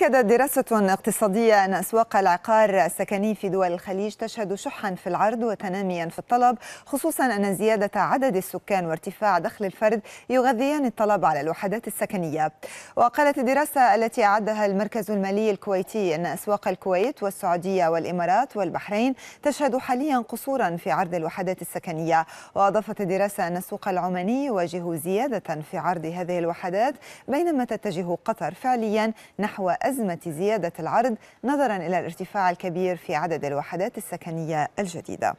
أكدت دراسة اقتصادية أن أسواق العقار السكني في دول الخليج تشهد شحا في العرض وتناميا في الطلب خصوصا أن زيادة عدد السكان وارتفاع دخل الفرد يغذيان الطلب على الوحدات السكنية وقالت الدراسة التي أعدها المركز المالي الكويتي أن أسواق الكويت والسعودية والإمارات والبحرين تشهد حاليا قصورا في عرض الوحدات السكنية وأضافت الدراسة أن السوق العماني يواجه زيادة في عرض هذه الوحدات بينما تتجه قطر فعليا نحو أزمة زيادة العرض نظرا إلى الارتفاع الكبير في عدد الوحدات السكنية الجديدة